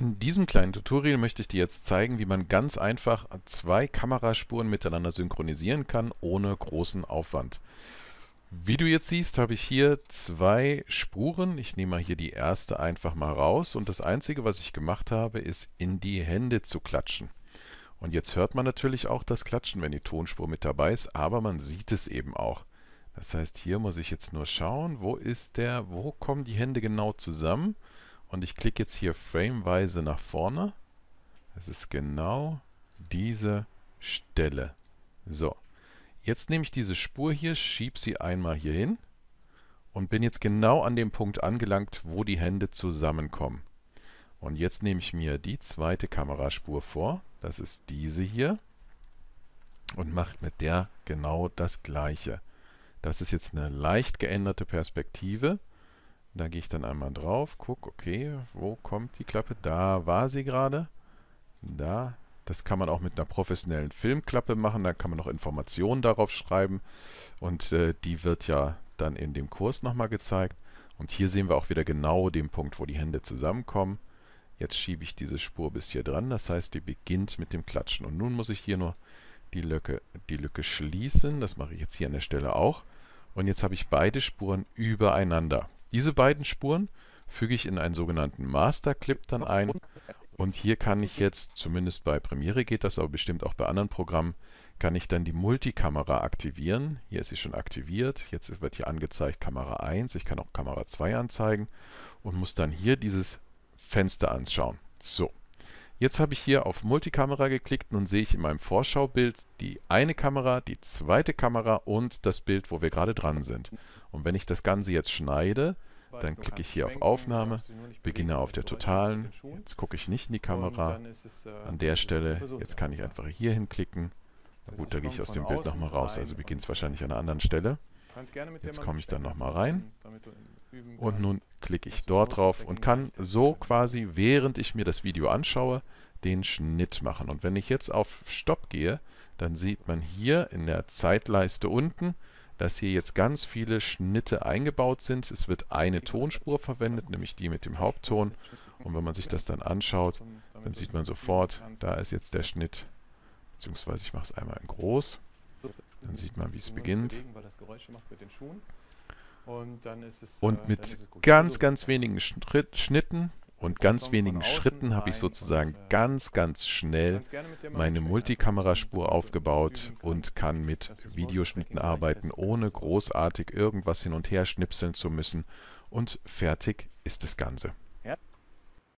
In diesem kleinen Tutorial möchte ich dir jetzt zeigen, wie man ganz einfach zwei Kameraspuren miteinander synchronisieren kann, ohne großen Aufwand. Wie du jetzt siehst, habe ich hier zwei Spuren. Ich nehme mal hier die erste einfach mal raus und das Einzige, was ich gemacht habe, ist in die Hände zu klatschen. Und jetzt hört man natürlich auch das Klatschen, wenn die Tonspur mit dabei ist, aber man sieht es eben auch. Das heißt, hier muss ich jetzt nur schauen, wo ist der, wo kommen die Hände genau zusammen? und ich klicke jetzt hier frameweise nach vorne. Das ist genau diese Stelle. So, jetzt nehme ich diese Spur hier, schiebe sie einmal hier hin und bin jetzt genau an dem Punkt angelangt, wo die Hände zusammenkommen. Und jetzt nehme ich mir die zweite Kameraspur vor, das ist diese hier, und mache mit der genau das gleiche. Das ist jetzt eine leicht geänderte Perspektive. Da gehe ich dann einmal drauf, gucke, okay, wo kommt die Klappe? Da war sie gerade. Da. Das kann man auch mit einer professionellen Filmklappe machen. Da kann man noch Informationen darauf schreiben. Und äh, die wird ja dann in dem Kurs nochmal gezeigt. Und hier sehen wir auch wieder genau den Punkt, wo die Hände zusammenkommen. Jetzt schiebe ich diese Spur bis hier dran. Das heißt, die beginnt mit dem Klatschen. Und nun muss ich hier nur die Lücke, die Lücke schließen. Das mache ich jetzt hier an der Stelle auch. Und jetzt habe ich beide Spuren übereinander. Diese beiden Spuren füge ich in einen sogenannten Master Clip dann ein und hier kann ich jetzt, zumindest bei Premiere geht das, aber bestimmt auch bei anderen Programmen, kann ich dann die Multikamera aktivieren. Hier ist sie schon aktiviert, jetzt wird hier angezeigt Kamera 1, ich kann auch Kamera 2 anzeigen und muss dann hier dieses Fenster anschauen. So, Jetzt habe ich hier auf Multikamera geklickt. Nun sehe ich in meinem Vorschaubild die eine Kamera, die zweite Kamera und das Bild, wo wir gerade dran sind. Und wenn ich das Ganze jetzt schneide, dann klicke ich hier auf Aufnahme, beginne auf der totalen. Jetzt gucke ich nicht in die Kamera. Äh, an der Stelle, jetzt kann ich einfach hier hinklicken. Gut, da gehe ich aus dem Bild nochmal raus, also beginnt es wahrscheinlich an einer anderen Stelle. Jetzt komme ich dann nochmal rein. Und nun klicke ich dort drauf und kann so quasi, während ich mir das Video anschaue, den Schnitt machen. Und wenn ich jetzt auf Stopp gehe, dann sieht man hier in der Zeitleiste unten, dass hier jetzt ganz viele Schnitte eingebaut sind. Es wird eine Tonspur verwendet, nämlich die mit dem Hauptton. Und wenn man sich das dann anschaut, dann sieht man sofort, da ist jetzt der Schnitt, beziehungsweise ich mache es einmal in groß. Dann sieht man, wie es beginnt. Und, dann ist es, und äh, mit ist es ganz, also ganz wenigen Schritt, Schnitten und ganz wenigen Schritten habe ich sozusagen äh, ganz, ganz schnell meine also Multikameraspur aufgebaut und kann mit Videoschnitten arbeiten, ohne großartig irgendwas hin und her schnipseln zu müssen. Und fertig ist das Ganze.